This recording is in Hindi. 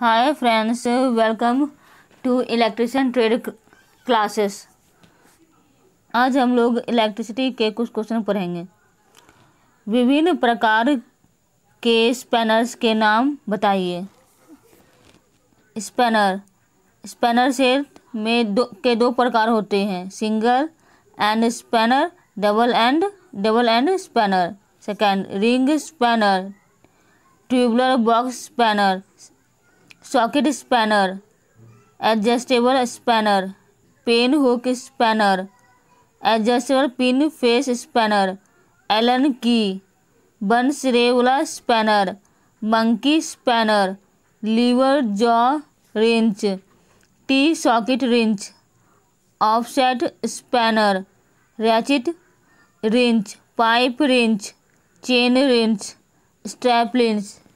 hi friends welcome to electrician trade classes आज हम लोग इलेक्ट्रिसिटी के कुछ क्वेश्चन पढ़ेंगे विभिन्न प्रकार के स्पैनर्स के नाम बताइए स्पैनर स्पैनर सेट में दो के दो प्रकार होते हैं single end spanner double end double end spanner second ring spanner tubular box spanner socket spanner adjustable spanner pen hook spanner adjustable pin face spanner allen key बंसरेवला spanner monkey spanner lever jaw wrench T socket wrench offset spanner ratchet wrench pipe wrench chain wrench strap wrench